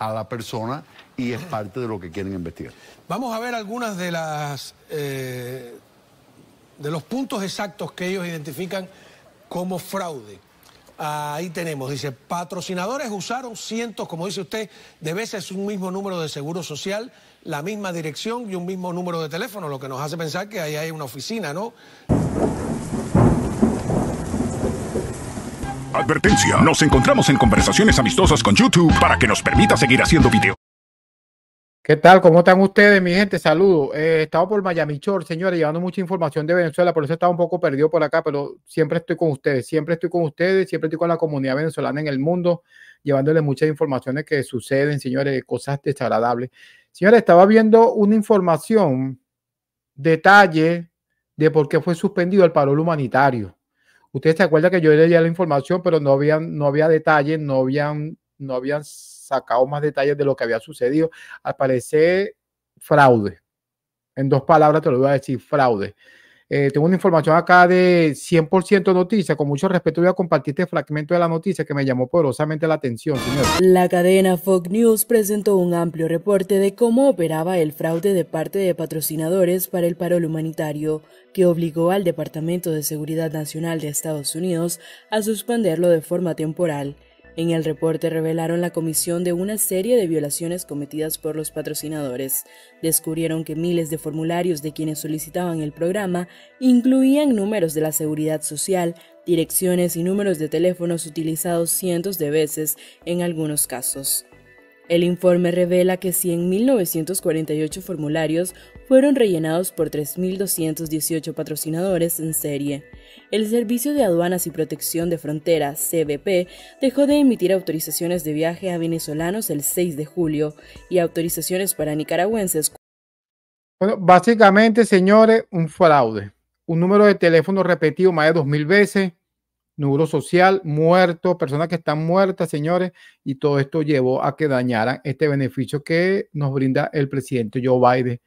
a la persona y es parte de lo que quieren investigar. Vamos a ver algunas de las eh, de los puntos exactos que ellos identifican como fraude. Ahí tenemos, dice, patrocinadores usaron cientos, como dice usted, de veces un mismo número de seguro social, la misma dirección y un mismo número de teléfono, lo que nos hace pensar que ahí hay una oficina, ¿no? Advertencia, nos encontramos en conversaciones amistosas con YouTube para que nos permita seguir haciendo video. ¿Qué tal? ¿Cómo están ustedes, mi gente? Saludos. Estaba eh, he por Miami Shore, señores, llevando mucha información de Venezuela, por eso estaba un poco perdido por acá, pero siempre estoy con ustedes, siempre estoy con ustedes, siempre estoy con la comunidad venezolana en el mundo, llevándoles muchas informaciones que suceden, señores, cosas desagradables. Señores, estaba viendo una información, detalle de por qué fue suspendido el paro humanitario. Ustedes se acuerdan que yo leía la información, pero no, habían, no había detalles, no habían, no habían sacado más detalles de lo que había sucedido. Al parecer, fraude. En dos palabras te lo voy a decir, fraude. Eh, tengo una información acá de 100% noticia. Con mucho respeto voy a compartir este fragmento de la noticia que me llamó poderosamente la atención, señor. La cadena Fox News presentó un amplio reporte de cómo operaba el fraude de parte de patrocinadores para el paro humanitario, que obligó al Departamento de Seguridad Nacional de Estados Unidos a suspenderlo de forma temporal en el reporte revelaron la comisión de una serie de violaciones cometidas por los patrocinadores. Descubrieron que miles de formularios de quienes solicitaban el programa incluían números de la seguridad social, direcciones y números de teléfonos utilizados cientos de veces en algunos casos. El informe revela que 100.948 formularios fueron rellenados por 3.218 patrocinadores en serie. El Servicio de Aduanas y Protección de Fronteras, CBP, dejó de emitir autorizaciones de viaje a venezolanos el 6 de julio y autorizaciones para nicaragüenses. Bueno, básicamente, señores, un fraude. Un número de teléfono repetido más de 2.000 veces social, muerto personas que están muertas, señores, y todo esto llevó a que dañaran este beneficio que nos brinda el presidente Joe Biden.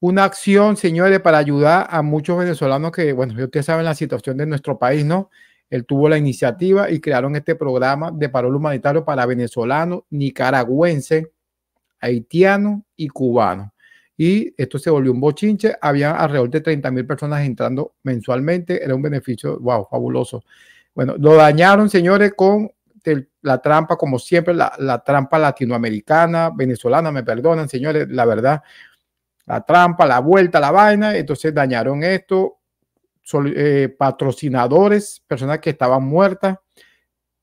Una acción, señores, para ayudar a muchos venezolanos que, bueno, ustedes saben la situación de nuestro país, ¿no? Él tuvo la iniciativa y crearon este programa de paro humanitario para venezolanos, nicaragüenses, haitianos y cubanos y esto se volvió un bochinche. Había alrededor de 30 mil personas entrando mensualmente, era un beneficio, wow, fabuloso. Bueno, lo dañaron, señores, con la trampa, como siempre, la, trampa latinoamericana, venezolana, me perdonan, señores, la verdad, la trampa, la vuelta, la vaina, entonces dañaron esto, eh, patrocinadores, personas que estaban muertas,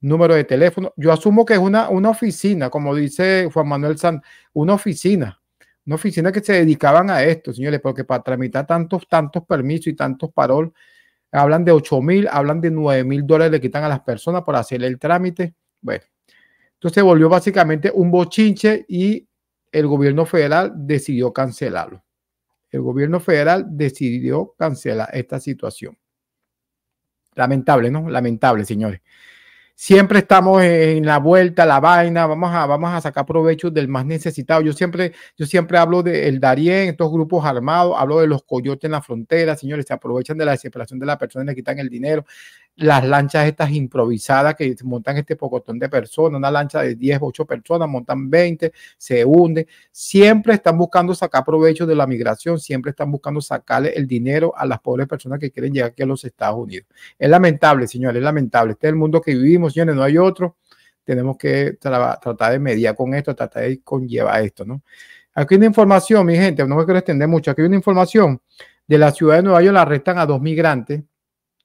número de teléfono. Yo asumo que es una, una oficina, como dice Juan Manuel San, una oficina una oficina que se dedicaban a esto, señores, porque para tramitar tantos, tantos permisos y tantos paroles. hablan de 8 mil, hablan de 9 mil dólares le quitan a las personas para hacer el trámite. Bueno, entonces volvió básicamente un bochinche y el gobierno federal decidió cancelarlo. El gobierno federal decidió cancelar esta situación. Lamentable, ¿no? Lamentable, señores siempre estamos en la vuelta, la vaina, vamos a, vamos a sacar provecho del más necesitado. Yo siempre, yo siempre hablo del el estos grupos armados, hablo de los coyotes en la frontera, señores, se aprovechan de la desesperación de la persona, le quitan el dinero. Las lanchas estas improvisadas que montan este pocotón de personas, una lancha de 10, 8 personas, montan 20, se hunde. Siempre están buscando sacar provecho de la migración, siempre están buscando sacarle el dinero a las pobres personas que quieren llegar aquí a los Estados Unidos. Es lamentable, señores, es lamentable. Este es el mundo que vivimos señores, no hay otro. Tenemos que tratar de mediar con esto, tratar de conllevar esto, ¿no? Aquí hay una información, mi gente, no me quiero extender mucho. Aquí hay una información de la ciudad de Nueva York, la arrestan a dos migrantes,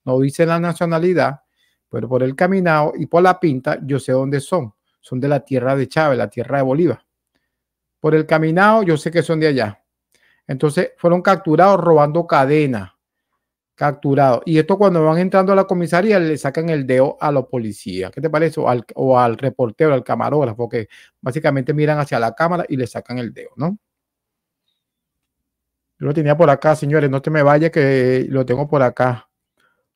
no dice la nacionalidad, pero por el caminado y por la pinta, yo sé dónde son. Son de la tierra de Chávez, la tierra de Bolívar. Por el caminado, yo sé que son de allá. Entonces fueron capturados robando cadenas capturado. Y esto cuando van entrando a la comisaría le sacan el dedo a los policías. ¿Qué te parece? O al, reportero, al camarógrafo, que básicamente miran hacia la cámara y le sacan el dedo, ¿no? Yo lo tenía por acá, señores, no te me vayas que lo tengo por acá.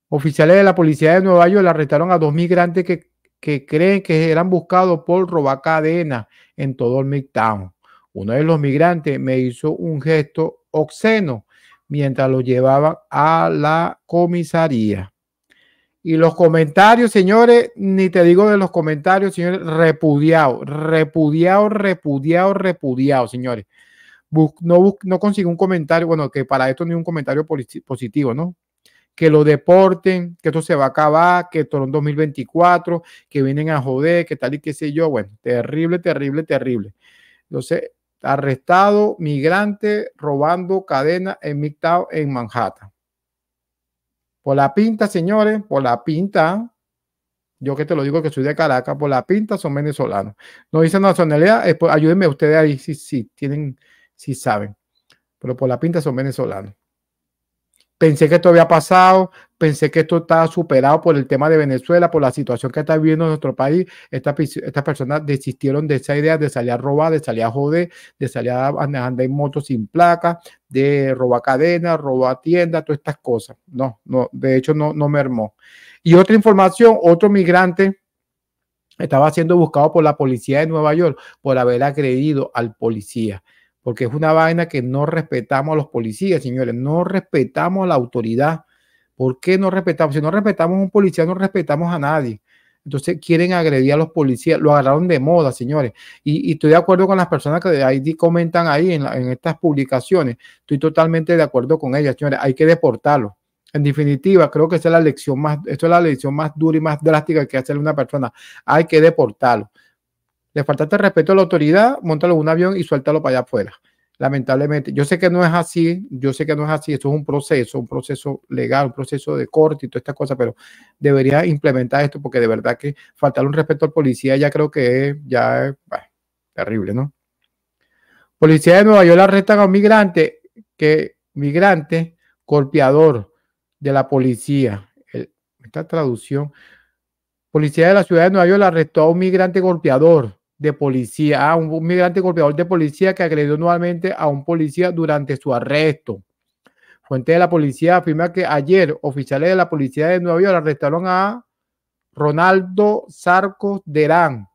Oficiales de la policía de Nueva York arrestaron a dos migrantes que, que creen que eran buscados por robar cadenas en todo el Midtown. Uno de los migrantes me hizo un gesto obsceno mientras lo llevaban a la comisaría. Y los comentarios, señores, ni te digo de los comentarios, señores, repudiados, repudiado, repudiado, repudiado, señores. no, no consigo un comentario, bueno, que para esto ni un comentario positivo, ¿no? Que lo deporten, que esto se va a acabar, que esto en 2024, que vienen a joder, que tal y qué sé yo. Bueno, terrible, terrible, terrible. Entonces, arrestado migrante robando cadena en Midtown, en Manhattan. Por la pinta, señores, por la pinta. Yo que te lo digo que soy de Caracas, por la pinta son venezolanos. No dicen nacionalidad, eh, pues ayúdenme ustedes ahí si, si tienen, si saben. Pero por la pinta son venezolanos. Pensé que esto había pasado, pensé que esto estaba superado por el tema de Venezuela, por la situación que está viviendo nuestro país. Estas personas desistieron de esa idea de salir a robar, de salir a joder, de salir a andar en moto sin placa, de robar cadenas, robar tiendas, todas estas cosas. No, no, de hecho no, no mermó. Y otra información, otro migrante estaba siendo buscado por la policía de Nueva York por haber agredido al policía porque es una vaina que no respetamos a los policías, señores, no respetamos a la autoridad. ¿Por qué no respetamos? Si no respetamos a un policía, no respetamos a nadie. Entonces quieren agredir a los policías, lo agarraron de moda, señores. Y, estoy de acuerdo con las personas que ahí comentan ahí en, estas publicaciones. Estoy totalmente de acuerdo con ellas, señores. Hay que deportarlo. En definitiva, creo que esa es la lección más, esto es la lección más dura y más drástica que hace una persona. Hay que deportarlo le faltaste respeto a la autoridad, montalo en un avión y suéltalo para allá afuera. Lamentablemente, yo sé que no es así, yo sé que no es así, esto es un proceso, un proceso legal, un proceso de corte y todas estas cosas, pero debería implementar esto porque de verdad que faltar un respeto al policía ya creo que es, ya terrible, ¿no? Policía de Nueva York arrestan a un migrante, que migrante, golpeador de la policía. esta traducción, Policía de la ciudad de Nueva York arrestó a un migrante golpeador de policía, a ah, un migrante golpeador de policía que agredió nuevamente a un policía durante su arresto. Fuente de la policía afirma que ayer oficiales de la policía de Nueva York arrestaron a Ronaldo Sarcos Derán,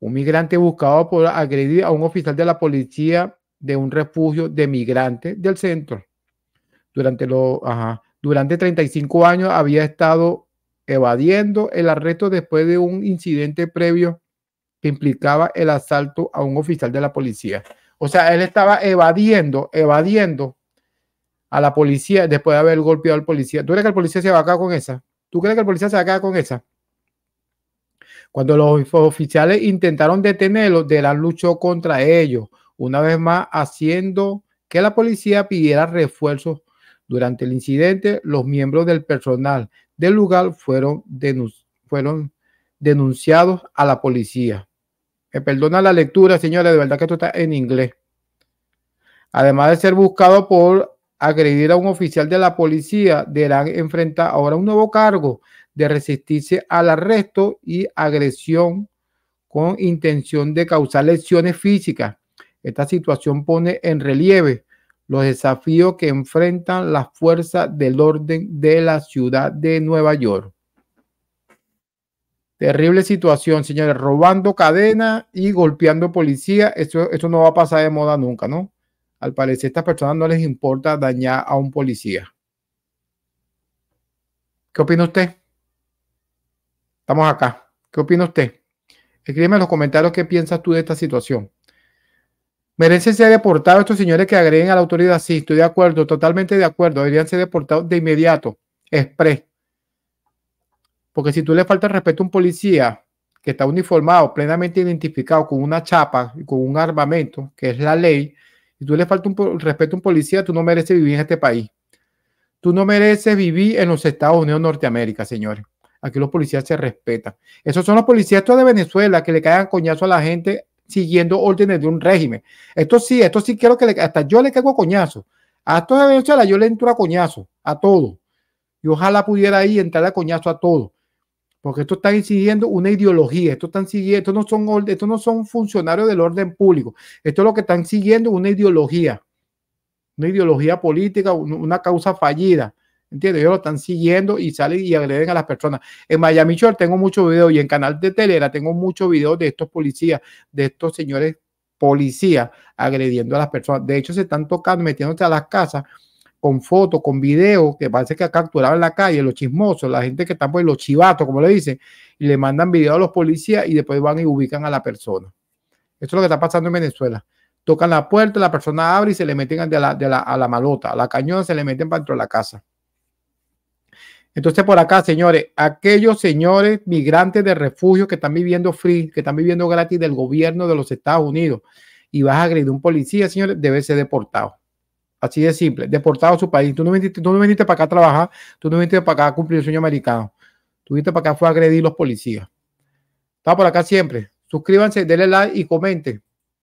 un migrante buscado por agredir a un oficial de la policía de un refugio de migrantes del centro. Durante, los durante 35 años había estado evadiendo el arresto después de un incidente previo que implicaba el asalto a un oficial de la policía. O sea, él estaba evadiendo, evadiendo a la policía después de haber golpeado al policía. ¿Tú crees que el policía se va acá con esa? ¿Tú crees que el policía se va acá con esa? Cuando los oficiales intentaron detenerlo, Delán luchó contra ellos, una vez más haciendo que la policía pidiera refuerzos durante el incidente, los miembros del personal del lugar fueron, denunciados a la policía. Me eh, perdona la lectura, señores, de verdad que esto está en inglés. Además de ser buscado por agredir a un oficial de la policía, deberán enfrentar ahora un nuevo cargo de resistirse al arresto y agresión con intención de causar lesiones físicas. Esta situación pone en relieve los desafíos que enfrentan las fuerzas del orden de la ciudad de Nueva York. Terrible situación, señores, robando cadena y golpeando policía. Eso, eso no va a pasar de moda nunca, ¿no? Al parecer a estas personas no les importa dañar a un policía. ¿Qué opina usted? Estamos acá. ¿Qué opina usted? Escríbeme en los comentarios qué piensas tú de esta situación. Merecen ser deportados estos señores que agreguen a la autoridad. Sí, estoy de acuerdo, totalmente de acuerdo. Deberían ser deportados de inmediato, express. Porque si tú le faltas respeto a un policía que está uniformado, plenamente identificado con una chapa y con un armamento, que es la ley, y tú le faltas un respeto a un policía, tú no mereces vivir en este país. Tú no mereces vivir en los Estados Unidos de Norteamérica, señores. Aquí los policías se respetan. Esos son los policías de Venezuela que le caigan coñazo a la gente siguiendo órdenes de un régimen. Esto sí, esto sí quiero que le, hasta yo le caigo a coñazo. A toda Venezuela yo le entro a coñazo, a todo. Y ojalá pudiera ahí entrar a coñazo a todo. Porque esto están siguiendo una ideología, esto están siguiendo, no son, esto no son funcionarios del orden público, esto es lo que están siguiendo una ideología, una ideología política, una causa fallida. ¿Entiendes? Ellos lo están siguiendo y salen y agreden a las personas. En Miami Shore tengo mucho video y en canal de Telera tengo muchos video de estos policías, de estos señores policías agrediendo a las personas. De hecho, se están tocando, metiéndose a las casas con fotos, con videos, que parece que en la calle, los chismosos, la gente que está por pues, los chivatos, como le dicen, y le mandan videos a los policías y después van y ubican a la persona. Esto es lo que está pasando en Venezuela tocan la puerta, la persona abre y se le meten de a la malota, a la cañona, se le meten para dentro de la casa. Entonces, por acá, señores, aquellos señores migrantes de refugio que están viviendo free, que están viviendo gratis del gobierno de los Estados Unidos y vas a agredir a un policía, señores, debe ser deportado. Así de simple, deportado a su país. Tú no viniste, viniste para acá a trabajar, tú no viniste para acá a cumplir el sueño americano. Tú viniste para acá fue a agredir a los policías. Está por acá siempre. Suscríbanse, denle like y comenten.